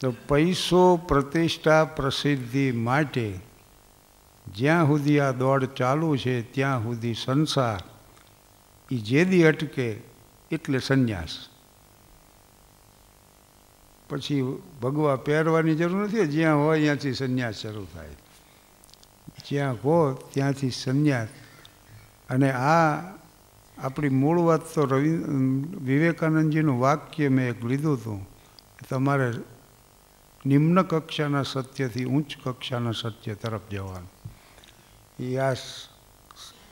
તો પૈસો પ્રતિષ્ઠા પ્રસિદ્ધિ માટે જ્યાં સુધી આ દોડ ચાલુ છે ત્યાં સુધી સંસાર એ જેદી અટકે એટલે સંન્યાસ પછી ભગવા પહેરવાની જરૂર નથી જ્યાં હોય ત્યાંથી સંન્યાસ શરૂ થાય જ્યાં હો ત્યાંથી સંન્યાસ અને આ આપણી મૂળ વાત તો રવિ વિવેકાનંદજીનું વાક્ય મેં એક લીધું હતું તમારે નિમ્ન કક્ષાના સત્યથી ઉચ્ચ કક્ષાના સત્ય તરફ જવાનું એ આ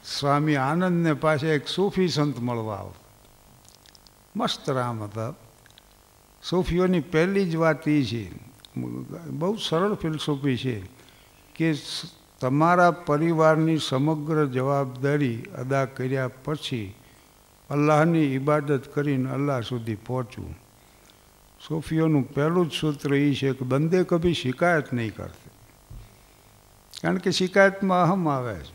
સ્વામી આનંદને પાસે એક સૂફી સંત મળવા આવ મસ્ત રામ હતા સૂફીઓની પહેલી જ વાત એ છે બહુ સરળ ફિલસૂફી છે કે તમારા પરિવારની સમગ્ર જવાબદારી અદા કર્યા પછી અલ્લાહની ઇબાદત કરીને અલ્લાહ સુધી પહોંચવું સોફીઓનું પહેલું જ સૂત્ર એ છે કે બંદે કભી શિકાયત નહીં કરતી કારણ કે શિકાયતમાં અહમ આવે છે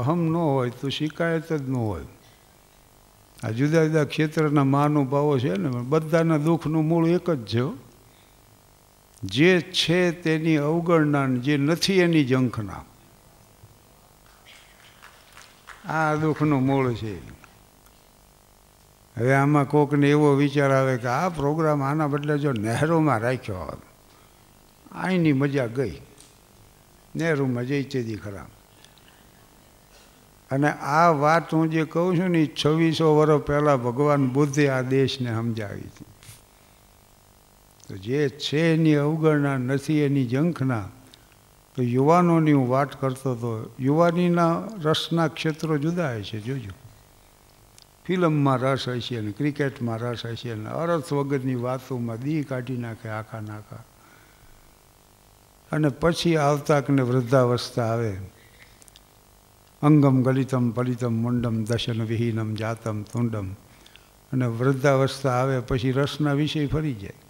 અહમ ન હોય તો શિકાયત જ ન હોય આ જુદા જુદા ક્ષેત્રના મહાનુભાવો છે ને બધાના દુઃખનું મૂળ એક જ છે જે છે તેની અવગણના જે નથી એની જંખના આ દુઃખનું મૂળ છે હવે આમાં કોકને એવો વિચાર આવે કે આ પ્રોગ્રામ આના બદલે જો નહેરોમાં રાખ્યો હોત અહીંની મજા ગઈ નહેરુમાં જઈ ચેદી ખરાબ અને આ વાત હું જે કહું છું ને છવ્વીસો વર્ષ પહેલાં ભગવાન બુદ્ધે આ દેશને સમજાવી હતી તો જે છે એની અવગણના નથી એની ઝંખના તો યુવાનોની હું વાત કરતો હતો યુવાનીના રસના ક્ષેત્રો જુદા હોય છે જોજો ફિલ્મમાં રસ હશે ને ક્રિકેટમાં રસ હશે છે ને અરસ વગરની વાતોમાં દી કાઢી નાખે આખા નાખા અને પછી આવતાકને વૃદ્ધાવસ્થા આવે અંગમ ગલિતમ પલિતમ મુંડમ દશન વિહીનમ જાતમ તુંડમ અને વૃદ્ધાવસ્થા આવે પછી રસના વિષય ફરી જાય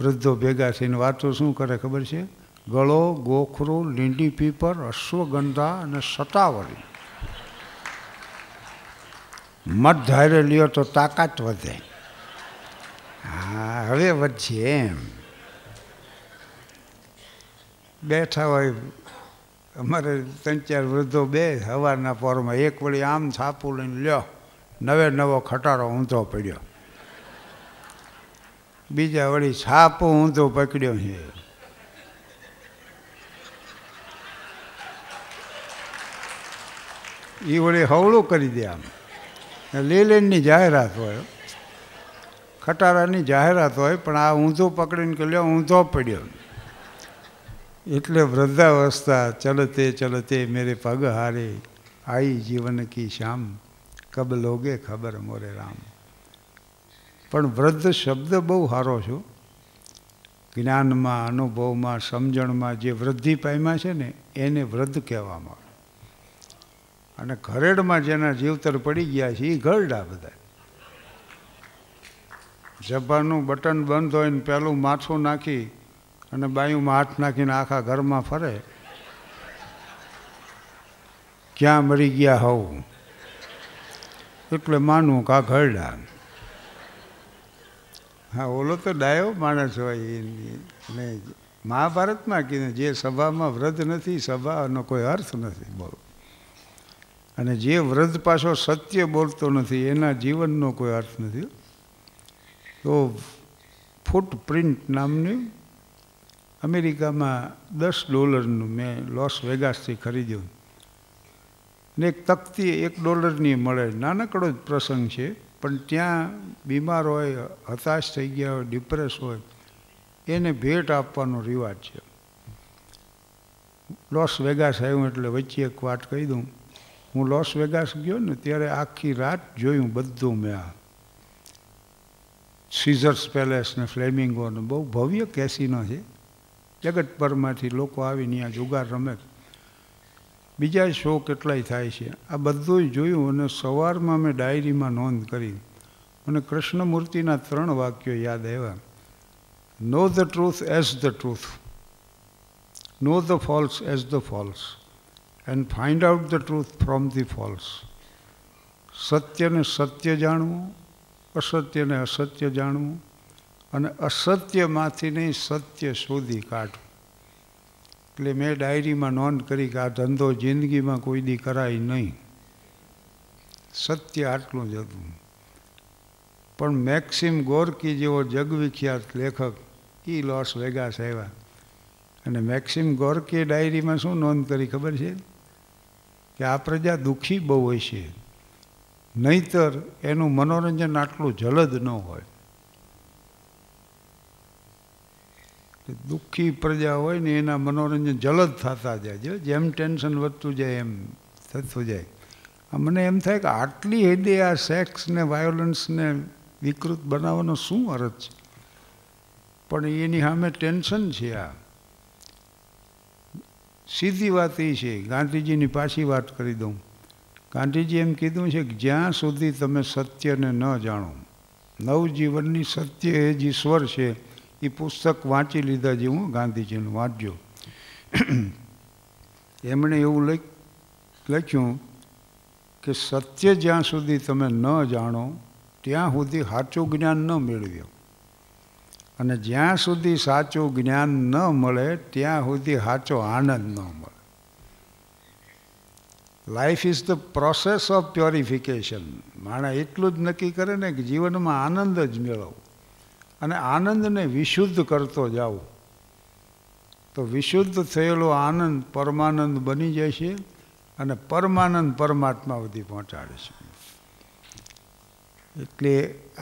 વૃદ્ધો ભેગા થઈને વાતો શું કરે ખબર છે ગળો ગોખરો લીંડી પીપર અશ્વગંધા અને સતાવળી મત ધારે લ્યો તો તાકાત વધે હા હવે વધશે એમ બેઠા હોય અમારે ત્રણ ચાર વૃદ્ધો બે સવારના પોરમાં એક વળી આમ છાપું લઈને લ્યો નવે નવો ખટારો ઊંધો પડ્યો બીજા વળી છાપો ઊંધો પકડ્યો છે એ વળી હવળું કરી દે આમ લેલેનની જાહેરાત હોય ખટારાની જાહેરાત હોય પણ આ ઊંધો પકડીને કે લ્યો ઊંધો પડ્યો એટલે વૃદ્ધાવસ્થા ચલતે ચલતે મેરે પગ હારે આઈ જીવન કી શ્યામ કબ લોગે ખબર મોરે રામ પણ વૃદ્ધ શબ્દ બહુ સારો છો જ્ઞાનમાં અનુભવમાં સમજણમાં જે વૃદ્ધિ પામ્યા છે ને એને વૃદ્ધ કહેવામાં આવે અને ઘરેડમાં જેના જીવતર પડી ગયા છે એ ઘરડા બધા જબ્બાનું બટન બંધ હોય ને પહેલું માથું નાખી અને બાયુંમાં હાથ નાખીને આખા ઘરમાં ફરે ક્યાં મરી ગયા હોવું એટલે માનું કા ઘરડા હા ઓલો તો ડાયો માણસ હોય ને મહાભારતમાં કીધું જે સભામાં વ્રત નથી સભાનો કોઈ અર્થ નથી બોલો અને જે વ્રજ પાછો સત્ય બોલતો નથી એના જીવનનો કોઈ અર્થ નથી તો ફૂટપ્રિન્ટ નામની અમેરિકામાં દસ ડોલરનું મેં લોસ વેગાસથી ખરીદ્યું ને એક તકતી એક ડોલરની મળે નાનકડો જ પ્રસંગ છે પણ ત્યાં બીમાર હોય હતાશ થઈ ગયા હોય ડિપ્રેસ હોય એને ભેટ આપવાનો રિવાજ છે લોસ વેગાસ આવ્યું એટલે વચ્ચે એક વાત કહી દઉં હું લોસ વેગાસ ગયો ને ત્યારે આખી રાત જોયું બધું મેં આ સીઝર્સ પેલેસ ને ફ્લેમિંગો ને બહુ ભવ્ય કેસીનો છે જગતભરમાંથી લોકો આવીને ત્યાં જુગાર રમે બીજા શો કેટલાય થાય છે આ બધું જોયું અને સવારમાં મેં ડાયરીમાં નોંધ કરી મને કૃષ્ણમૂર્તિના ત્રણ વાક્યો યાદ આવ્યા know the truth as the truth know the false as the false and find out the truth from the false સત્યને સત્ય જાણવું અસત્યને અસત્ય જાણવું અને અસત્યમાંથી નહીં સત્ય શોધી કાઢવું એટલે મેં ડાયરીમાં નોંધ કરી કે આ ધંધો જિંદગીમાં કોઈ દી કરાય નહીં સત્ય આટલું જ હતું પણ મેક્સિમ ગોરકી જેવો જગવિખ્યાત લેખક એ લોસ વેગાસ આવ્યા અને મેક્સિમ ગોરકી ડાયરીમાં શું નોંધ કરી ખબર છે કે આ પ્રજા દુઃખી બહુ હોય છે નહીતર એનું મનોરંજન આટલું જલદ ન હોય દુઃખી પ્રજા હોય ને એના મનોરંજન જલદ થતા જાય છે જેમ ટેન્શન વધતું જાય એમ થતું જાય મને એમ થાય કે આટલી હેડે આ સેક્સ ને વાયોલન્સને વિકૃત બનાવવાનો શું અર્થ છે પણ એની સામે ટેન્શન છે આ સીધી વાત એ છે ગાંધીજીની પાછી વાત કરી દઉં ગાંધીજી એમ કીધું છે કે જ્યાં સુધી તમે સત્યને ન જાણો નવજીવનની સત્ય એ જ ઈશ્વર છે એ પુસ્તક વાંચી લીધા જેવું ગાંધીજીનું વાંચજો એમણે એવું લખ્યું કે સત્ય જ્યાં સુધી તમે ન જાણો ત્યાં સુધી સાચું જ્ઞાન ન મેળવ્યો અને જ્યાં સુધી સાચું જ્ઞાન ન મળે ત્યાં સુધી સાચો આનંદ ન મળે life is the process of purification માણા એટલું જ નક્કી કરે ને કે જીવનમાં આનંદ જ મેળવવો અને આનંદને વિશુદ્ધ કરતો જાઓ તો વિશુદ્ધ થયેલો આનંદ પરમાનંદ બની જશે અને પરમાનંદ પરમાત્મા સુધી પહોંચાડે છે એટલે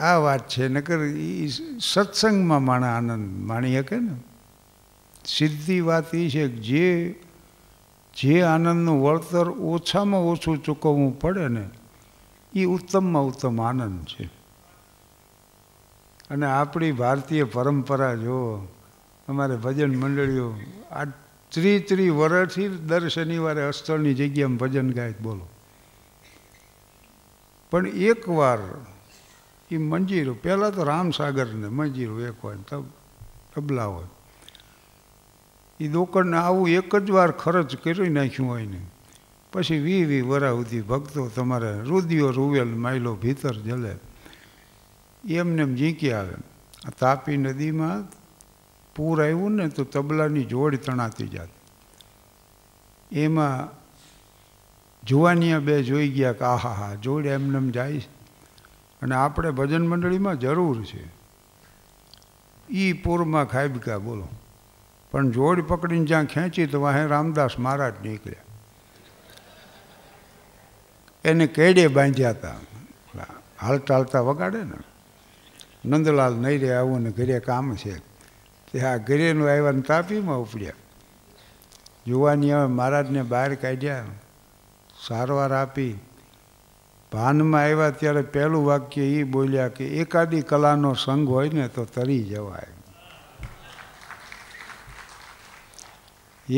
આ વાત છે નકર એ સત્સંગમાં માણા આનંદ માણી શકે ને સીધી વાત એ છે કે જે જે આનંદનું વળતર ઓછામાં ઓછું ચૂકવવું પડે ને એ ઉત્તમમાં ઉત્તમ આનંદ છે અને આપણી ભારતીય પરંપરા જો અમારે ભજન મંડળીઓ આ ત્રી ત્રી વર્ષથી દર શનિવારે અસ્થળની જગ્યામાં ભજન ગાય બોલો પણ એકવાર એ મંજીરું પહેલાં તો રામસાગરને મંજીરું એક હોય ને તબલા હોય એ દોકડને આવું એક જ વાર ખર્ચ કરી નાખ્યું હોય ને પછી વી વી વરા સુધી ભક્તો તમારે રુદિયો રૂવેલ માયલો ભીતર જલે એમને એમ ઝીંકી આવે આ તાપી નદીમાં પૂર આવ્યું ને તો તબલાની જોડ તણાતી જાત એમાં જુવાનિયા બે જોઈ ગયા કે આહા હા જોડે એમને જાય અને આપણે ભજન મંડળીમાં જરૂર છે એ પૂરમાં ખાઈબકા બોલો પણ જોડ પકડીને જ્યાં ખેંચી તો વાહે રામદાસ મહારાજ નીકળ્યા એને કેડે બાંધ્યા હતા હાલતા હાલતા વગાડે ને નંદલાલ નહીં રે આવું ને ઘરે કામ છે તે આ ઘરેનું આવ્યા ને તાપીમાં ઉપડ્યા યુવાની હવે મહારાજને બહાર કાઢ્યા સારવાર આપી ભાનમાં આવ્યા ત્યારે પહેલું વાક્ય એ બોલ્યા કે એકાદી કલાનો સંઘ હોય ને તો તરી જવાય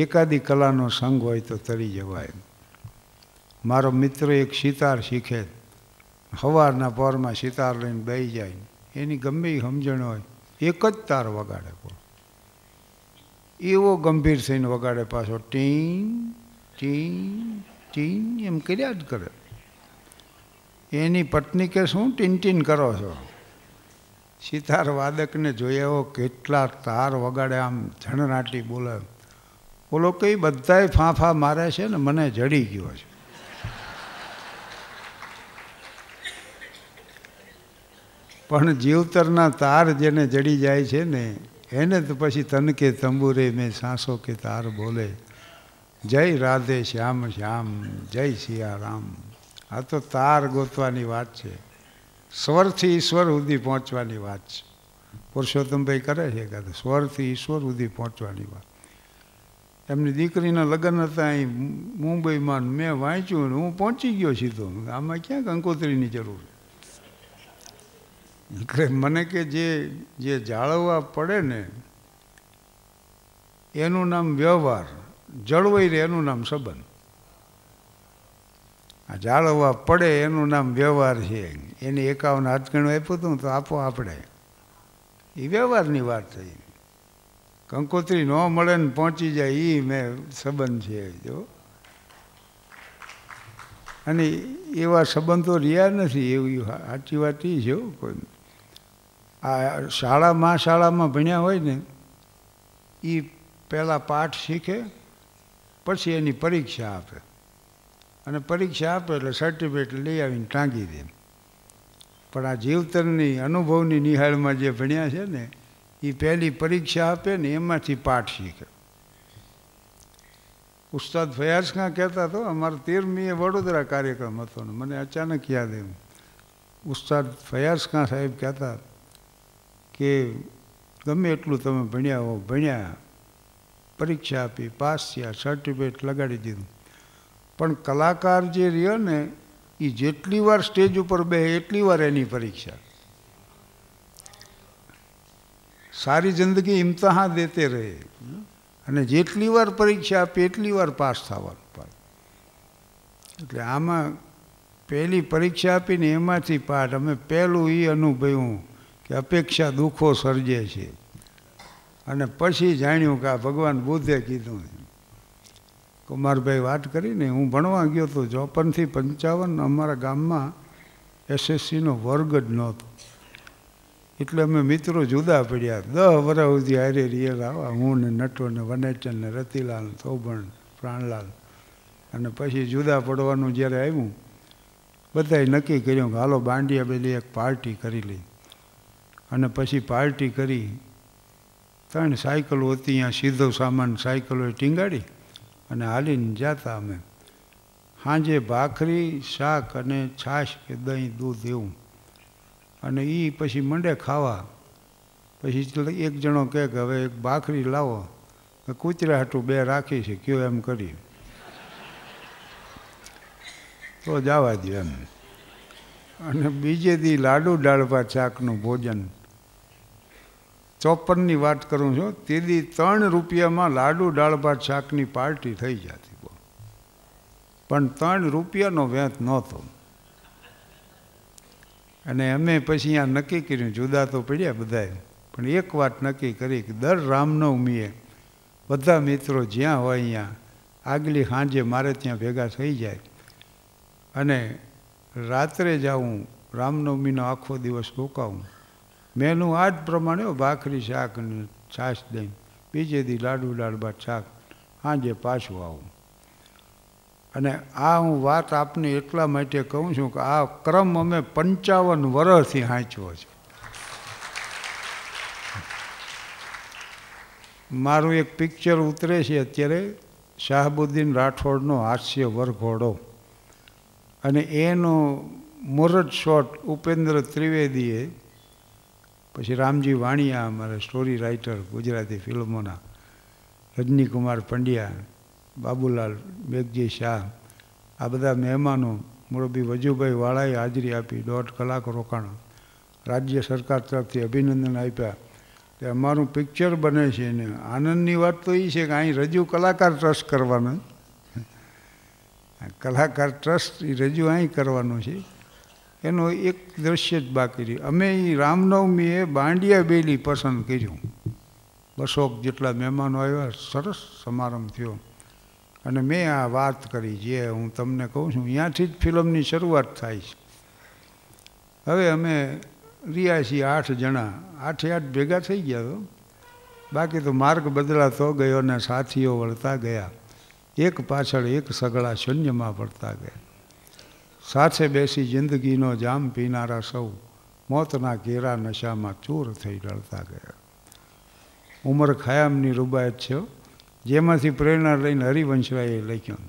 એકાદી કલાનો સંઘ હોય તો તરી જવાય મારો મિત્ર એક સિતાર શીખે સવારના પરમાં સિતાર લઈને બેસી જાય એની ગમે એ સમજણ હોય એક જ તાર વગાડે એવો ગંભીર થઈને વગાડે પાછો ટીન ટીન ટીન એમ કર્યા જ કરે એની પત્ની કે શું ટીન કરો છો સિતાર વાદકને જોયા એવો કેટલા તાર વગાડે આમ ઝણનાટી બોલે બોલો કંઈ બધાય ફાંફા મારે છે ને મને જડી ગયો છે પણ જીવતરના તાર જેને જડી જાય છે ને એને તો પછી તનકે તંબુરે મેં સાસો કે તાર બોલે જય રાધે શ્યામ શ્યામ જય સિયા રામ આ તો તાર ગોતવાની વાત છે સ્વરથી ઈશ્વર સુધી પહોંચવાની વાત છે પુરુષોત્તમભાઈ કરે છે કે સ્વરથી ઈશ્વર સુધી પહોંચવાની વાત એમની દીકરીના લગ્ન હતા અહીં મુંબઈમાં મેં વાંચ્યું હું પહોંચી ગયો સીધો આમાં ક્યાંક અંકોત્રીની જરૂર એટલે મને કે જે જે જાળવવા પડે ને એનું નામ વ્યવહાર જળવાઈ રહે એનું નામ સંબંધ આ જાળવવા પડે એનું નામ વ્યવહાર છે એને એકાવન હાથગણું આપ્યું હતું તો આપો આપણે એ વ્યવહારની વાત થઈ કંકોત્રી ન મળે ને પહોંચી જાય એ મેં સંબંધ છે જો અને એવા સંબંધો રહ્યા નથી એવી સાચી વાત એ છે કોઈ આ શાળામાં શાળામાં ભણ્યા હોય ને એ પહેલાં પાઠ શીખે પછી એની પરીક્ષા આપે અને પરીક્ષા આપે એટલે સર્ટિફિકેટ લઈ આવીને ટાંગી દે પણ આ જીવતરની અનુભવની નિહાળમાં જે ભણ્યા છે ને એ પહેલી પરીક્ષા આપે ને એમાંથી પાઠ શીખે ઉસ્તાદ ફયાઝ ખાં કહેતા તો અમારો તેરમીએ વડોદરા કાર્યક્રમ હતો ને મને અચાનક યાદ એમ ઉસ્તાદ ફયાઝ ખાં સાહેબ કહેતા કે ગમે એટલું તમે ભણ્યા હો ભણ્યા પરીક્ષા આપી પાસ થયા સર્ટિફિકેટ લગાડી દીધું પણ કલાકાર જે રહ્યો ને એ જેટલી વાર સ્ટેજ ઉપર બે એટલી વાર એની પરીક્ષા સારી જિંદગી ઇમ્તહા દેતે રહે અને જેટલી વાર પરીક્ષા આપે એટલી વાર પાસ થવાનું પાઠ એટલે આમાં પહેલી પરીક્ષા આપીને એમાંથી પાઠ અમે પહેલું એ અનુભવ્યું કે અપેક્ષા દુઃખો સર્જે છે અને પછી જાણ્યું કે આ ભગવાન બુદ્ધે કીધું કુમારભાઈ વાત કરીને હું ભણવા ગયો તો ચોપનથી પંચાવન અમારા ગામમાં એસએસસીનો વર્ગ જ નહોતો એટલે અમે મિત્રો જુદા પડ્યા દસ વર્ષ સુધી હારે રિયલ આવા હું ને નટો ને વનેચન ને રતિલાલ થોભણ પ્રાણલાલ અને પછી જુદા પડવાનું જ્યારે આવ્યું બધાએ નક્કી કર્યું કે હાલો બાંડિયા બેલી એક પાર્ટી કરી લઈ અને પછી પાર્ટી કરી ત્રણ સાયકલો હતી ત્યાં સીધો સામાન સાયકલોએ ટીંગાડી અને હાલીને જતા અમે સાંજે ભાખરી શાક અને છાશ કે દહીં દૂધ એવું અને એ પછી મંડે ખાવા પછી એક જણો કહે કે હવે એક ભાખરી લાવો કૂતરા હાટું બે રાખી છે કયો એમ કરી તો જવા દો એમ અને બીજે દી લાડુ ડાળવા ચાકનું ભોજન ચોપનની વાત કરું છું તેદી ત્રણ રૂપિયામાં લાડુ દાળ ભાત શાકની પાર્ટી થઈ જતી બહુ પણ ત્રણ રૂપિયાનો વેંત નહોતો અને અમે પછી અહીંયા નક્કી કર્યું જુદા તો પડ્યા બધાએ પણ એક વાત નક્કી કરી કે દર રામનવમીએ બધા મિત્રો જ્યાં હોય અહીંયા આગલી સાંજે મારે ત્યાં ભેગા થઈ જાય અને રાત્રે જાઉં રામનવમીનો આખો દિવસ રોકાવું મેનું આ જ પ્રમાણે ભાખરી શાક ને છાશ દહીં બીજે દી લાડુ લાડબા શાક સાંજે પાછું આવું અને આ હું વાત આપને એટલા માટે કહું છું કે આ ક્રમ અમે પંચાવન વર્ષથી હાંચ્યો છે મારું એક પિક્ચર ઉતરે છે અત્યારે શાહબુદ્દીન રાઠોડનો હાસ્ય વરઘોડો અને એનો મુરત શોટ ઉપેન્દ્ર ત્રિવેદીએ પછી રામજી વાણિયા અમારા સ્ટોરી રાઇટર ગુજરાતી ફિલ્મોના રજનીકુમાર પંડ્યા બાબુલાલ બેગજી શાહ આ બધા મહેમાનો મોરબી વજુભાઈ વાળાએ હાજરી આપી દોઢ કલાક રોકાણ રાજ્ય સરકાર તરફથી અભિનંદન આપ્યા તે અમારું પિક્ચર બને છે ને આનંદની વાત તો એ છે કે અહીં રજૂ કલાકાર ટ્રસ્ટ કરવાનો કલાકાર ટ્રસ્ટ એ રજૂ અહીં કરવાનું છે એનું એક દ્રશ્ય જ બાકી રહ્યું અમે એ રામનવમીએ બાંડિયા બેલી પસંદ કર્યું બસોક જેટલા મહેમાનો આવ્યા સરસ સમારંભ થયો અને મેં આ વાત કરી જે હું તમને કહું છું ત્યાંથી જ ફિલ્મની શરૂઆત થાય છે હવે અમે રિયાસી આઠ જણા આઠે આઠ ભેગા થઈ ગયા તો બાકી તો માર્ગ બદલાતો ગયો અને સાથીઓ વળતા ગયા એક પાછળ એક સગળા શૂન્યમાં વળતા ગયા સાથે બેસી જિંદગીનો જામ પીનારા સૌ મોતના ઘેરા નશામાં ચૂર થઈ ડળતા ગયા ઉમર ખયામની રૂબાયત છે જેમાંથી પ્રેરણા લઈને હરિવંશરાયે લખ્યો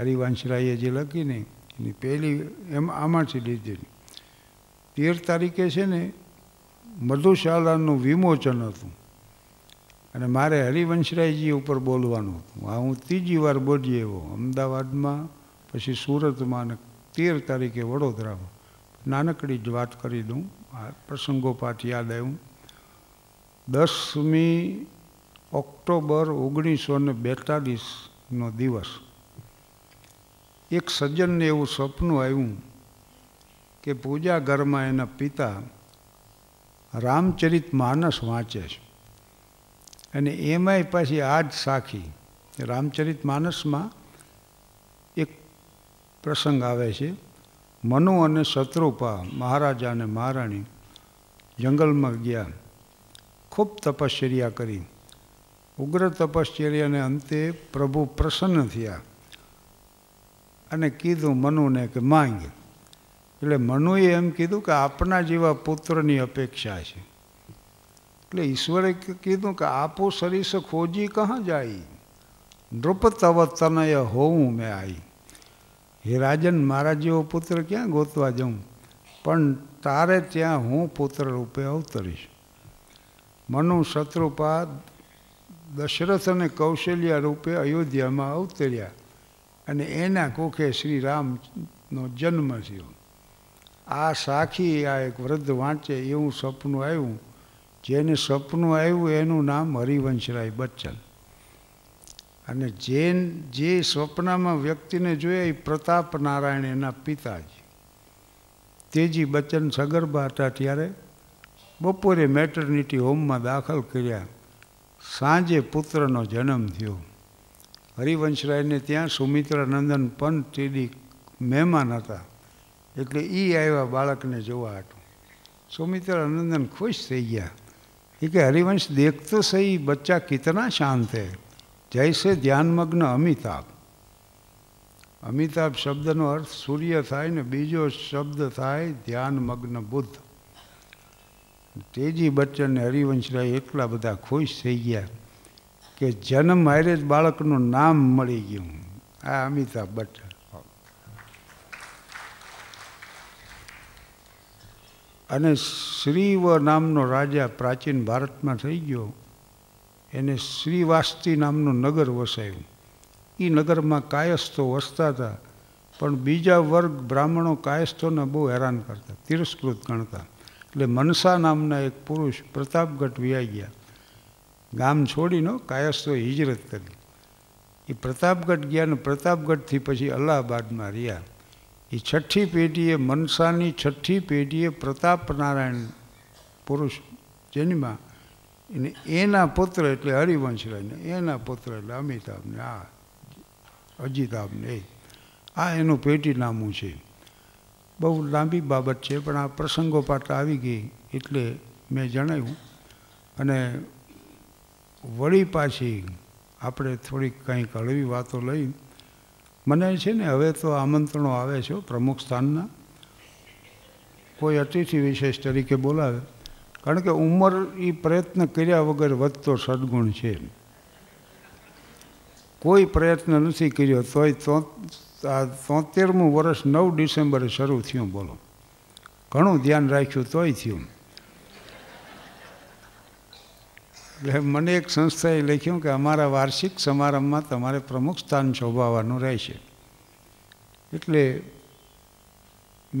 હરિવંશરાયે જે લખીને એની પહેલી એમ આમાંથી લીધેલી તેર તારીખે છે ને મધુશાલાનું વિમોચન હતું અને મારે હરિવંશરાયજી ઉપર બોલવાનું હતું આ હું ત્રીજી વાર બોલીએ એવો અમદાવાદમાં પછી સુરતમાં અને તેર તારીખે વડોદરામાં નાનકડી જ વાત કરી દઉં આ પ્રસંગોપાત યાદ આવ્યું દસમી ઓક્ટોબર ઓગણીસો ને બેતાલીસનો દિવસ એક સજ્જનને એવું સપનું આવ્યું કે પૂજા ઘરમાં એના પિતા રામચરિત માનસ વાંચે છે અને એમાંય પાછી આ જ સાખી રામચરિત માનસમાં પ્રસંગ આવે છે મનુ અને શત્રુપા મહારાજા અને મહારાણી જંગલમાં ગયા ખૂબ તપશ્ચર્યા કરી ઉગ્ર તપશ્ચર્યાને અંતે પ્રભુ પ્રસન્ન થયા અને કીધું મનુને કે માંગ એટલે મનુએ એમ કીધું કે આપના જેવા પુત્રની અપેક્ષા છે એટલે ઈશ્વરે કીધું કે આપો સરીસ ખોજી કહા જાય નૃપ તવ તનય હોવું મેં આવી હે રાજન મારા જેવો પુત્ર ક્યાં ગોતવા જાઉં પણ તારે ત્યાં હું પુત્ર રૂપે અવતરીશ મનુ શત્રુપા દશરથ અને કૌશલ્યા રૂપે અયોધ્યામાં અવતર્યા અને એના કોખે શ્રી રામનો જન્મ થયો આ સાખી આ એક વૃદ્ધ વાંચે એવું સપનું આવ્યું જેને સપનું આવ્યું એનું નામ હરિવંશરાય બચ્ચન અને જે જે સ્વપ્નમાં વ્યક્તિને જોયા એ પ્રતાપ નારાયણ એના પિતાજી તેજી બચ્ચન સગર્ભા હતા ત્યારે બપોરે મેટરનિટી હોમમાં દાખલ કર્યા સાંજે પુત્રનો જન્મ થયો હરિવંશરાયને ત્યાં સુમિત્રાનંદન પંત તેદી મહેમાન હતા એટલે એ આવ્યા બાળકને જોવા હતું સુમિત્રાનંદન ખુશ થઈ ગયા એ કે હરિવંશ દેખતો સહી બચ્ચા કિતના શાંત હૈ જૈસે ધ્યાનમગ્ન અમિતાભ અમિતાભ શબ્દનો અર્થ સૂર્ય થાય ને બીજો શબ્દ થાય ધ્યાનમગ્ન બુદ્ધ તેજી બચ્ચન હરિવંશરાય એટલા બધા ખુશ થઈ ગયા કે જન્મ હારે જ બાળકનું નામ મળી ગયું આ અમિતાભ બચ્ચન અને શ્રીવ નામનો રાજા પ્રાચીન ભારતમાં થઈ ગયો એને શ્રીવાસ્તી નામનું નગર વસાવ્યું એ નગરમાં કાયસ્થો વસતા હતા પણ બીજા વર્ગ બ્રાહ્મણો કાયસ્થોને બહુ હેરાન કરતા તિરસ્કૃત ગણતા એટલે મનસા નામના એક પુરુષ પ્રતાપગઢ વ્યાઈ ગયા ગામ છોડીનો કાયસ્થો હિજરત કરી એ પ્રતાપગઢ ગયા ને પ્રતાપગઢથી પછી અલ્હાબાદમાં રહ્યા એ છઠ્ઠી પેઢીએ મનસાની છઠ્ઠી પેઢીએ પ્રતાપ નારાયણ પુરુષ જેનીમાં અને એના પુત્ર એટલે હરિવંશરાયને એના પુત્ર એટલે અમિતાભને આ અજીતાભને આ એનું પેટીનામું છે બહુ લાંબી બાબત છે પણ આ પ્રસંગો પાટ આવી ગઈ એટલે મેં જણાવ્યું અને વળી પાછી આપણે થોડીક કંઈક હળવી વાતો લઈ મને છે ને હવે તો આમંત્રણો આવે છે પ્રમુખ સ્થાનના કોઈ અતિથિ વિશેષ તરીકે બોલાવે કારણ કે ઉંમર એ પ્રયત્ન કર્યા વગર વધતો સદગુણ છે કોઈ પ્રયત્ન નથી કર્યો તોય આ તોતેરમું વર્ષ નવ ડિસેમ્બરે શરૂ થયું બોલો ઘણું ધ્યાન રાખ્યું તોય થયું એટલે મને એક સંસ્થાએ લખ્યું કે અમારા વાર્ષિક સમારંભમાં તમારે પ્રમુખ સ્થાન શોભાવવાનું રહેશે એટલે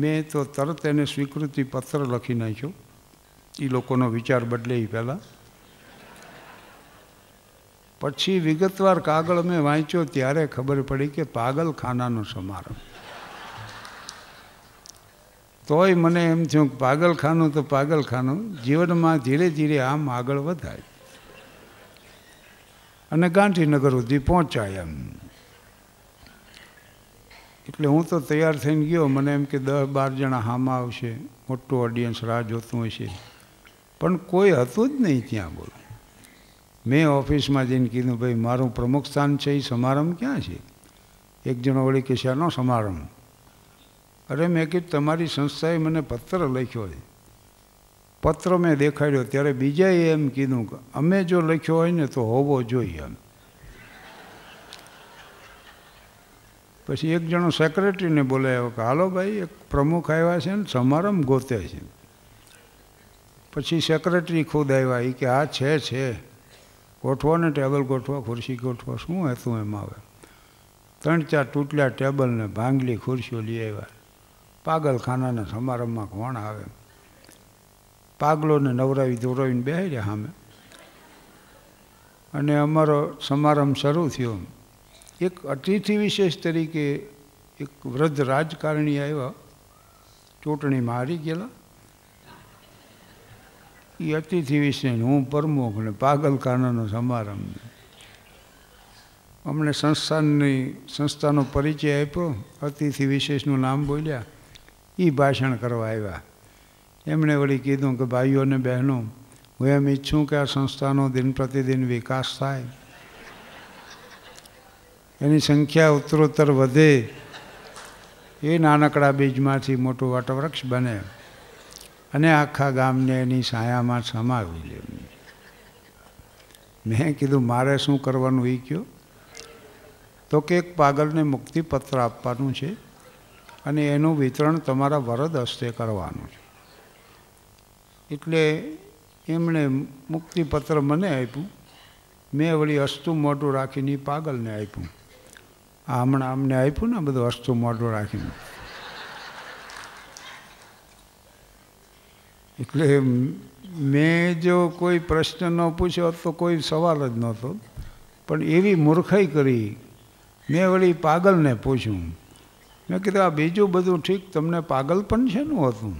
મેં તો તરત એને સ્વીકૃતિ પત્ર લખી નાખ્યો એ લોકોનો વિચાર બદલે એ પહેલાં પછી વિગતવાર કાગળ મેં વાંચ્યો ત્યારે ખબર પડી કે પાગલખાનાનો સમારંભ તોય મને એમ થયું પાગલખાનું તો પાગલખાનું જીવનમાં ધીરે ધીરે આમ આગળ વધાય અને ગાંધીનગર સુધી પહોંચાય એમ એટલે હું તો તૈયાર થઈને ગયો મને એમ કે દસ બાર જણા હામાં આવશે મોટું ઓડિયન્સ રાહ જોતું હશે પણ કોઈ હતું જ નહીં ત્યાં બોલો મેં ઓફિસમાં જઈને કીધું ભાઈ મારું પ્રમુખ સ્થાન છે એ સમારંભ ક્યાં છે એક જણો વળી કે શાનો સમારંભ અરે મેં કીધું તમારી સંસ્થાએ મને પત્ર લખ્યો છે પત્ર મેં દેખાડ્યો ત્યારે બીજાએ એમ કીધું કે અમે જો લખ્યો હોય ને તો હોવો જોઈએ એમ પછી એક જણો સેક્રેટરીને બોલાવ્યો કે હાલો ભાઈ એક પ્રમુખ આવ્યા છે ને સમારંભ ગોતે છે પછી સેક્રેટરી ખુદ આવ્યા એ કે આ છે છે ગોઠવો ને ટેબલ ગોઠવો ખુરશી ગોઠવો શું હતું એમાં આવે ત્રણ ચાર તૂટલા ટેબલને ભાંગલી ખુરશીઓ લઈ આવ્યા પાગલખાનાના સમારંભમાં કોણ આવે પાગલોને નવરાવી દોરાવીને બેહી રહ્યા સામે અને અમારો સમારંભ શરૂ થયો એક અતિથિ વિશેષ તરીકે એક વૃદ્ધ રાજકારણી આવ્યા ચૂંટણીમાં હારી ગયેલા એ અતિથિ વિષય હું પ્રમુખ ને પાગલખાનાનો સમારંભ અમને સંસ્થાની સંસ્થાનો પરિચય આપ્યો અતિથિ વિશેષનું નામ બોલ્યા એ ભાષણ કરવા આવ્યા એમણે વળી કીધું કે ભાઈઓ અને બહેનો હું એમ ઈચ્છું કે આ સંસ્થાનો દિન પ્રતિદિન વિકાસ થાય એની સંખ્યા ઉત્તરોત્તર વધે એ નાનકડા બીજમાંથી મોટું વાટવૃક્ષ બને અને આખા ગામને એની સાયામાં સમાવી લે મેં કીધું મારે શું કરવાનું એ કહ્યું તો કે એક પાગલને મુક્તિપત્ર આપવાનું છે અને એનું વિતરણ તમારા વરદ હસ્તે કરવાનું છે એટલે એમણે મુક્તિપત્ર મને આપ્યું મેં વળી અસ્તુ મોઢું રાખીને પાગલને આપ્યું હમણાં અમને આપ્યું ને બધું અસ્તુ મોઢું રાખીને એટલે મેં જો કોઈ પ્રશ્ન ન પૂછ્યો તો કોઈ સવાલ જ નહોતો પણ એવી મૂર્ખાઈ કરી મેં વળી પાગલને પૂછ્યું મેં કીધું આ બીજું બધું ઠીક તમને પાગલ પણ છે ને હતું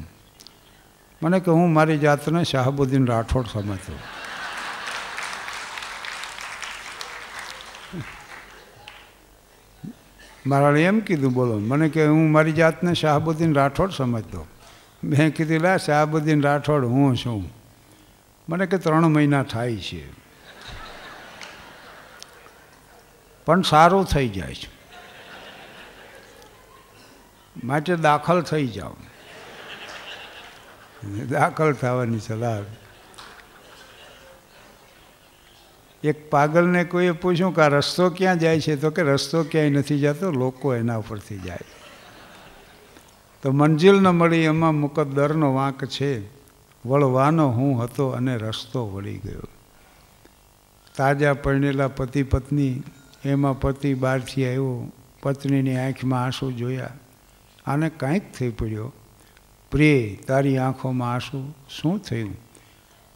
મને કે હું મારી જાતને શાહબુદ્દીન રાઠોડ સમજતો મારા એમ કીધું બોલો મને કે હું મારી જાતને શાહબુદ્દીન રાઠોડ સમજતો મેં કીધું લા શાહબુદ્દીન રાઠોડ હું છું મને કે ત્રણ મહિના થાય છે પણ સારું થઈ જાય છે માટે દાખલ થઈ જાઓ દાખલ થવાની સલાહ એક પાગલને કોઈએ પૂછ્યું કે આ રસ્તો ક્યાં જાય છે તો કે રસ્તો ક્યાંય નથી જતો લોકો એના ઉપરથી જાય તો મંજિલ ન મળી એમાં મુકદ્દરનો વાંક છે વળવાનો હું હતો અને રસ્તો વળી ગયો તાજા પરણેલા પતિ પત્ની એમાં પતિ બહારથી આવ્યો પત્નીની આંખમાં આંસુ જોયા આને કાંઈક થઈ પડ્યો પ્રિય તારી આંખોમાં આંસુ શું થયું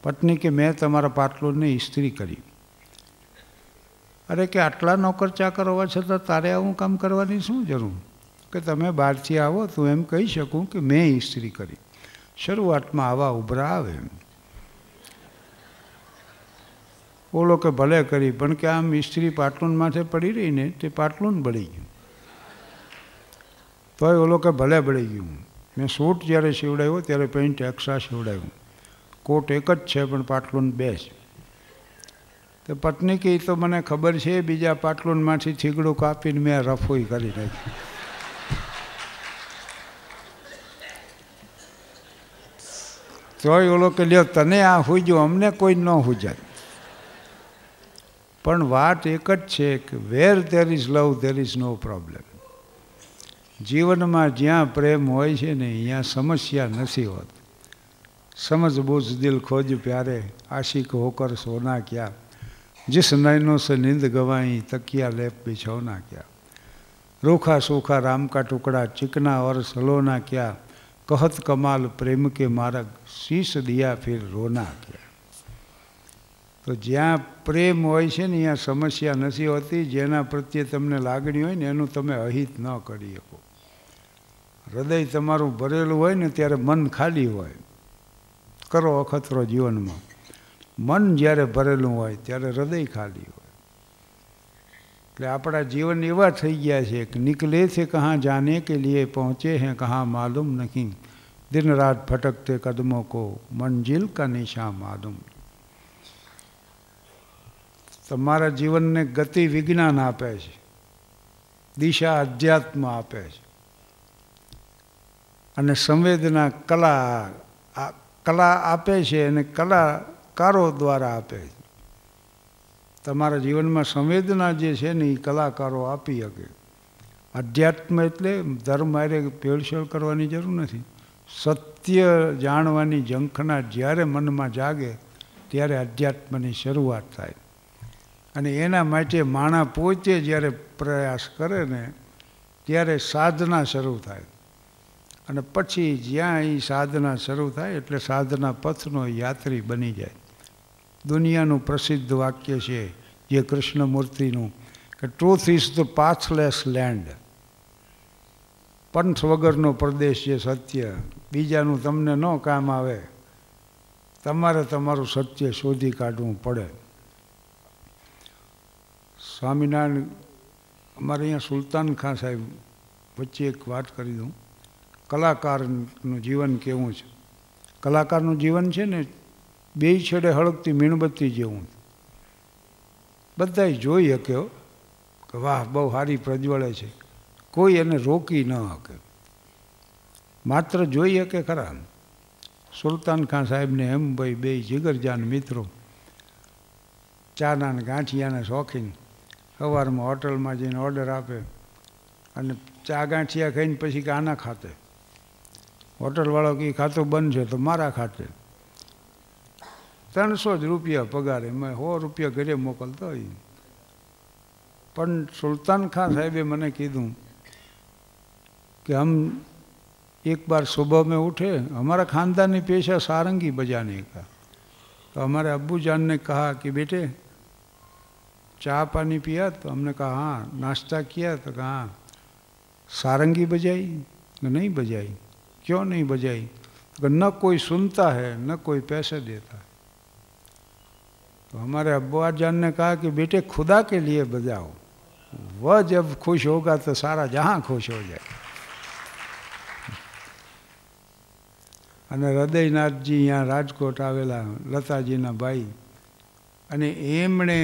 પત્ની કે મેં તમારા પાટલોને ઇસ્ત્રી કરી અરે કે આટલા નોકર ચાકર હોવા છતાં તારે આવું કામ કરવાની શું જરૂર કે તમે બહારથી આવો તો એમ કહી શકું કે મેં ઇસ્ત્રી કરી શરૂઆતમાં આવા ઉભરા આવે એમ ઓલો કે ભલે કરી પણ કે આમ ઇસ્ત્રી પાટલુન માથે પડી રહીને તે પાટલુન બળી ગયું તોય ઓલો કે ભલે બળી ગયું મેં સૂટ જ્યારે સીવડાવ્યો ત્યારે પેન્ટ એક્સ્ટ્રા સીવડાવ્યું કોટ એક જ છે પણ પાટલુન બે છે તો પત્ની કે તો મને ખબર છે બીજા પાટલુનમાંથી થીગડું કાપીને મેં રફોઈ કરી નાખ્યું તોય ઓલો કે લ્યો તને આ હુજ્યું અમને કોઈ ન હુજાય પણ વાત એક જ છે કે where there is love there is no problem જીવનમાં જ્યાં પ્રેમ હોય છે ને અહીંયા સમસ્યા નથી હોત સમજ બુઝ દિલ ખોજ પ્યારે આશિક હોકર સોના ક્યાં जिस नैनों સે નિંદ गवाई તકિયા લેપ बिछौना क्या रूखा सूखा राम का टुकड़ा चिकना और सलोना क्या કહત કમાલ પ્રેમ કે મારા શીશ દિયા ફિર રોના કે તો જ્યાં પ્રેમ હોય છે ને ત્યાં સમસ્યા નથી હોતી જેના પ્રત્યે તમને લાગણી હોય ને એનું તમે અહિત ન કરી શકો હૃદય તમારું ભરેલું હોય ને ત્યારે મન ખાલી હોય કરો અખતરો જીવનમાં મન જ્યારે ભરેલું હોય ત્યારે હૃદય ખાલી હોય એટલે આપણા જીવન એવા થઈ ગયા છે કે નીકળે છે કહાં જાને કે લીએ પહોંચે હૈ કહાં માલુમ નહીં દિન રાત ભટકતે કદમો કો મંજિલ કા નિશા માલુમ તમારા જીવનને ગતિ વિજ્ઞાન આપે છે દિશા અધ્યાત્મ આપે છે અને સંવેદના કલા કલા આપે છે અને કલાકારો દ્વારા આપે છે તમારા જીવનમાં સંવેદના જે છે ને એ કલાકારો આપી શકે અધ્યાત્મ એટલે ધર્મ આરે ભેળસેળ કરવાની જરૂર નથી સત્ય જાણવાની ઝંખના જ્યારે મનમાં જાગે ત્યારે અધ્યાત્મની શરૂઆત થાય અને એના માટે માણા પોતે જ્યારે પ્રયાસ કરે ને ત્યારે સાધના શરૂ થાય અને પછી જ્યાં એ સાધના શરૂ થાય એટલે સાધના પથનો યાત્રી બની જાય દુનિયાનું પ્રસિદ્ધ વાક્ય છે જે કૃષ્ણમૂર્તિનું કે truth is the pathless land પંથ વગરનો પ્રદેશ છે સત્ય બીજાનું તમને ન કામ આવે તમારે તમારું સત્ય શોધી કાઢવું પડે સ્વામિનારાયણ અમારે અહીંયા સુલતાન ખાન સાહેબ વચ્ચે એક વાત કરી દઉં કલાકારનું જીવન કેવું છે કલાકારનું જીવન છે ને બે છેડે હળગતી મીણબત્તી જેવું બધાએ જોઈ શક્યો કે વાહ બહુ સારી પ્રજ્વળે છે કોઈ એને રોકી ન શકે માત્ર જોઈ શકે ખરા સુલતાન ખાન સાહેબને એમ ભાઈ બે જીગરજાન મિત્રો ચાના ને ગાંઠિયાને શોખીન સવારમાં હોટલમાં જઈને ઓર્ડર આપે અને ચા ગાંઠિયા ખાઈને પછી કે આના ખાતે હોટલવાળો કે ખાતો બંધ છે તો મારા ખાતે ત્રણસો જ રૂપિયા પગાર એમાં સો રૂપિયા ઘરે મોકલતો હોય પણ સુલતાન ખાન સાહેબે મને કીધું कि हम एक बार सुबह में उठे हमारा ख़ानदानी पेशा सारंगी बजाने का तो हमारे अबू जान ने कहा कि बेटे चाय पानी पिया तो हमने कहा हाँ नाश्ता किया तो कहा सारंगी बजाई नहीं बजाई क्यों नहीं बजाई तो न कोई सुनता है न कोई पैसे देता है तो हमारे अब्बा जान ने कहा कि बेटे खुदा के लिए बजाओ वह जब खुश होगा तो सारा जहाँ खुश हो जाए અને હૃદયનાથજી અહીંયા રાજકોટ આવેલા લતાજીના ભાઈ અને એમણે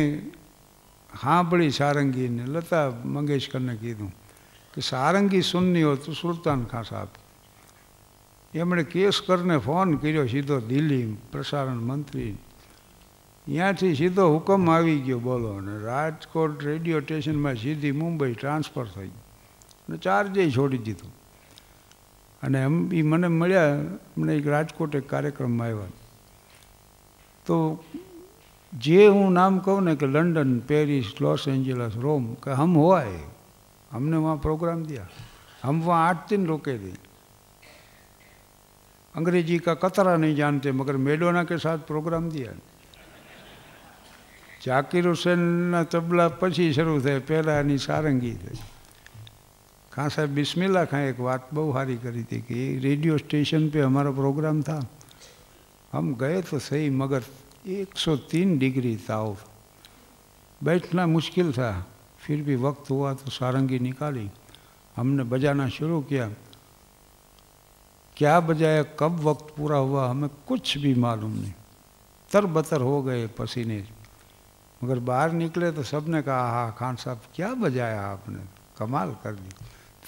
સાંભળી સારંગીને લતા મંગેશકરને કીધું કે સારંગી સુનની હોય સુલતાન ખાન સાહેબ એમણે કેસકરને ફોન કર્યો સીધો દિલ્હી પ્રસારણ મંત્રી ત્યાંથી સીધો હુકમ આવી ગયો બોલો અને રાજકોટ રેડિયો સ્ટેશનમાં સીધી મુંબઈ ટ્રાન્સફર થઈ અને ચાર્જેય છોડી દીધું અને એમ એ મને મળ્યા મને એક રાજકોટ એક કાર્યક્રમમાં આવ્યા તો જે હું નામ કહું ને કે London Paris Los Angeles Rome કે હમ હોય हमने वहाँ प्रोग्राम दिया हम वहाँ आठ રોકે દે અંગ્રેજી अंग्रेजी કતરા નહીં नहीं जानते मगर मेडोना के साथ प्रोग्राम दिया जाकिर हुसैन तबला પછી शुरू थे पहला એની सारंगी થઈ कहाँ સાહેબ બિસ્મિલ્લા खाए एक बात बहु करी थी कि रेडियो स्टेशन पे हमारा प्रोग्राम था हम गए तो सही मगर 103 डिग्री ताव बैठना मुश्किल था फिर भी वक्त हुआ तो सारंगी निकाली हमने बजाना शुरू किया क्या बजाया कब वक्त पूरा हुआ हमें कुछ भी मालूम नहीं तर बतर हो गए पसीने मगर बाहर निकले तो सब ने कहा हाँ खान साहब क्या बजाया आपने कमाल कर दी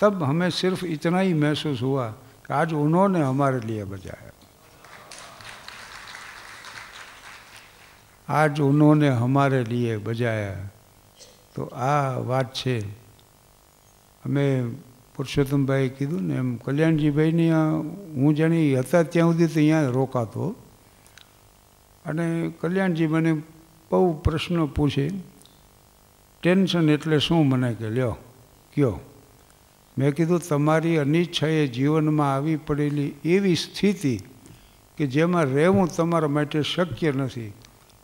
तब हमें सिर्फ इतना ही महसूस हुआ कि आज उन्होंने हमारे लिए बजाया आज उन्होंने हमारे लिए बजाया તો આ વાત છે અમે પુરુષોત્તમભાઈ કીધું ને એમ કલ્યાણજીભાઈને હું જાણી હતા ત્યાં સુધી તો અહીંયા રોકાતો અને કલ્યાણજી મને બહુ પ્રશ્નો પૂછે ટેન્શન એટલે શું મને કે લ્યો કયો મેં કીધું તમારી અનિચ્છાએ જીવનમાં આવી પડેલી એવી સ્થિતિ કે જેમાં રહેવું તમારા માટે શક્ય નથી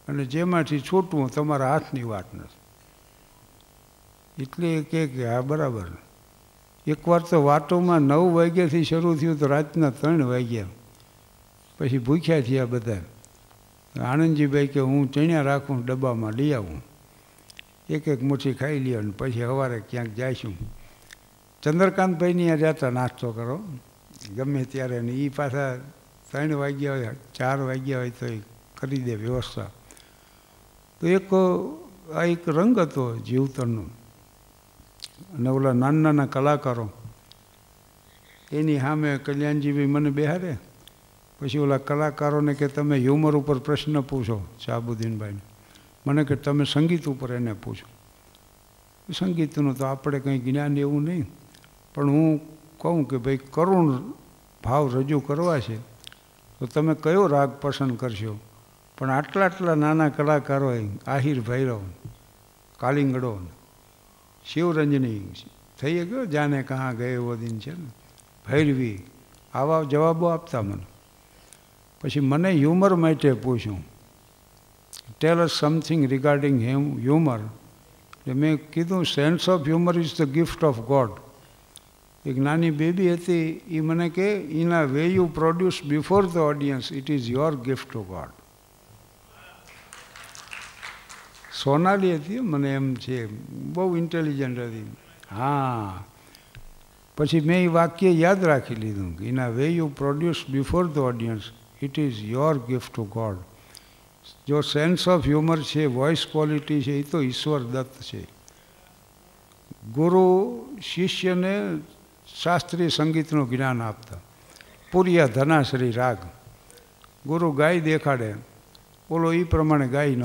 અને જેમાંથી છૂટવું તમારા હાથની વાત નથી એટલે એ કહે કે હા બરાબર એકવાર તો વાતોમાં નવ વાગ્યાથી શરૂ થયું તો રાતના ત્રણ વાગ્યા પછી ભૂખ્યા થયા બધા આનંદજીભાઈ કે હું ચણ્યા રાખું ડબ્બામાં લઈ આવું એક એક મુઠ્ઠી ખાઈ લ્યો અને પછી સવારે ક્યાંક જઈશું ચંદ્રકાંતભાઈની આ જતા નાસ્તો કરો ગમે ત્યારે અને એ પાછા ત્રણ વાગ્યા હોય ચાર વાગ્યા હોય તો એ કરી દે વ્યવસ્થા તો એક આ એક રંગ હતો જીવતરનો અને ઓલા નાના નાના કલાકારો એની સામે કલ્યાણજીભાઈ મને બેહારે પછી ઓલા કલાકારોને કે તમે હ્યુમર ઉપર પ્રશ્ન પૂછો શાહબુદ્દીનભાઈને મને કે તમે સંગીત ઉપર એને પૂછો સંગીતનું તો આપણે કંઈ જ્ઞાન એવું નહીં પણ હું કહું કે ભાઈ કરુણ ભાવ રજૂ કરવા છે તો તમે કયો રાગ પસંદ કરશો પણ આટલા આટલા નાના કલાકારોએ આહિર ભૈરવ કાલિંગડો શિવરંજની થઈ ગયો જાને કહા ગયો દિન છે ને ભૈરવી આવા જવાબો આપતા મને પછી મને હ્યુમર માટે પૂછ્યું tell us something regarding hem humour એટલે મેં કીધું sense of humour is the gift of God એક નાની બેબી હતી એ મને કે in way you produce before the audience it is your gift to God Sonali હતી મને એમ છે બહુ ઇન્ટેલિજન્ટ હતી હા પછી મેં એ વાક્ય યાદ રાખી લીધું કે a way you produce before the audience it is your gift to God જો સેન્સ ઓફ હ્યુમર છે વોઇસ ક્વોલિટી છે એ તો ઈશ્વર દત્ત છે ગુરુ શિષ્યને શાસ્ત્રીય સંગીતનું જ્ઞાન આપતા પૂર્યા ધનાશ્રી રાગ ગુરુ ગાય દેખાડે બોલો એ પ્રમાણે ગાય ન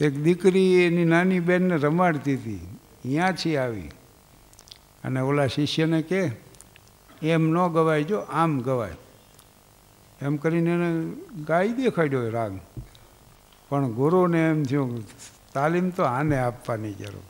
એક દીકરી એની નાની બેનને રમાડતી હતી છી આવી અને ઓલા શિષ્યને કે એમ ન ગવાય જો આમ ગવાય એમ કરીને એને ગાઈ દેખાડ્યો રાગ પણ ગુરુને એમ થયું તાલીમ તો આને આપવાની જરૂર